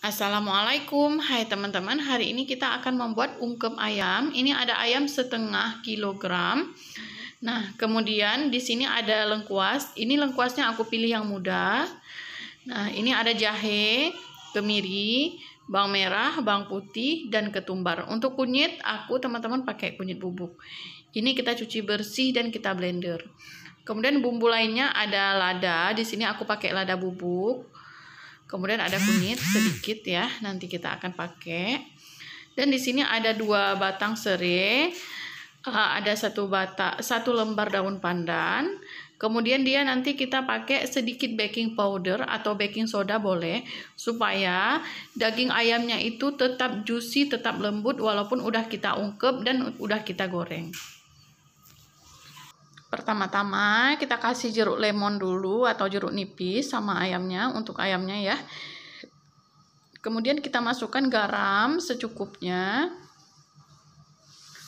Assalamualaikum, hai teman-teman. Hari ini kita akan membuat ungkep ayam. Ini ada ayam setengah kilogram. Nah, kemudian di sini ada lengkuas. Ini lengkuasnya aku pilih yang muda. Nah, ini ada jahe, kemiri, bawang merah, bawang putih, dan ketumbar. Untuk kunyit, aku teman-teman pakai kunyit bubuk. Ini kita cuci bersih dan kita blender. Kemudian bumbu lainnya ada lada. Di sini aku pakai lada bubuk Kemudian ada kunyit sedikit ya, nanti kita akan pakai. Dan di sini ada dua batang serai, eh, ada satu bata, satu lembar daun pandan. Kemudian dia nanti kita pakai sedikit baking powder atau baking soda boleh supaya daging ayamnya itu tetap juicy, tetap lembut walaupun udah kita ungkep dan udah kita goreng. Pertama-tama kita kasih jeruk lemon dulu atau jeruk nipis sama ayamnya untuk ayamnya ya. Kemudian kita masukkan garam secukupnya.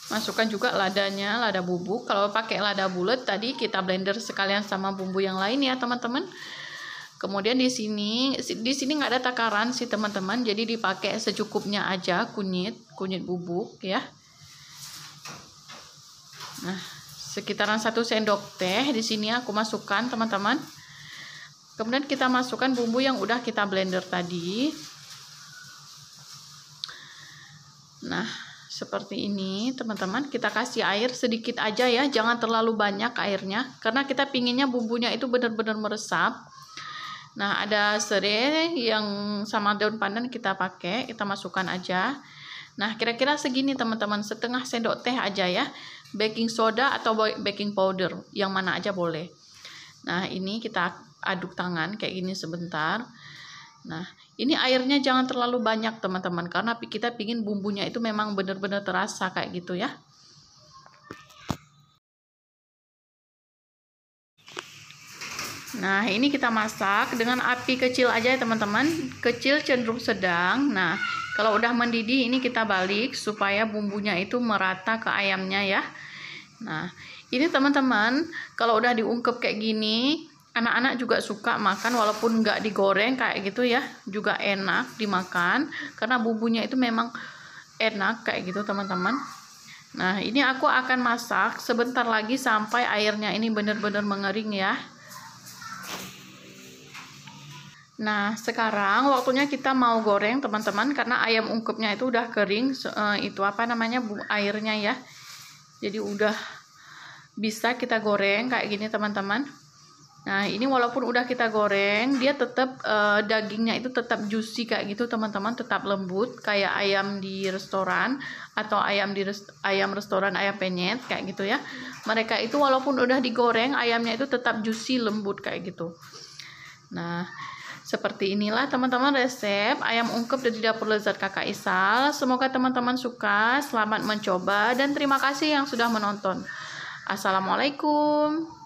Masukkan juga ladanya, lada bubuk. Kalau pakai lada bulat tadi kita blender sekalian sama bumbu yang lain ya, teman-teman. Kemudian di sini di sini nggak ada takaran sih teman-teman, jadi dipakai secukupnya aja kunyit, kunyit bubuk ya. Nah, sekitaran satu sendok teh di sini aku masukkan teman-teman kemudian kita masukkan bumbu yang udah kita blender tadi nah seperti ini teman-teman kita kasih air sedikit aja ya jangan terlalu banyak airnya karena kita pinginnya bumbunya itu benar-benar meresap nah ada serai yang sama daun pandan kita pakai kita masukkan aja Nah, kira-kira segini teman-teman, setengah sendok teh aja ya. Baking soda atau baking powder, yang mana aja boleh. Nah, ini kita aduk tangan kayak gini sebentar. Nah, ini airnya jangan terlalu banyak teman-teman, karena kita pingin bumbunya itu memang benar-benar terasa kayak gitu ya. Nah, ini kita masak dengan api kecil aja ya, teman-teman. Kecil cenderung sedang. Nah, kalau udah mendidih ini kita balik supaya bumbunya itu merata ke ayamnya ya. Nah, ini teman-teman, kalau udah diungkep kayak gini, anak-anak juga suka makan walaupun nggak digoreng kayak gitu ya. Juga enak dimakan karena bumbunya itu memang enak kayak gitu, teman-teman. Nah, ini aku akan masak sebentar lagi sampai airnya ini benar-benar mengering ya. Nah, sekarang waktunya kita mau goreng, teman-teman, karena ayam ungkepnya itu udah kering, eh, itu apa namanya, airnya ya. Jadi udah bisa kita goreng kayak gini, teman-teman. Nah, ini walaupun udah kita goreng, dia tetap eh, dagingnya itu tetap juicy kayak gitu, teman-teman, tetap lembut kayak ayam di restoran atau ayam di rest ayam restoran ayam penyet kayak gitu ya. Mereka itu walaupun udah digoreng, ayamnya itu tetap juicy, lembut kayak gitu. Nah, seperti inilah teman-teman resep ayam ungkep dari dapur lezat kakak Isal. Semoga teman-teman suka, selamat mencoba, dan terima kasih yang sudah menonton. Assalamualaikum.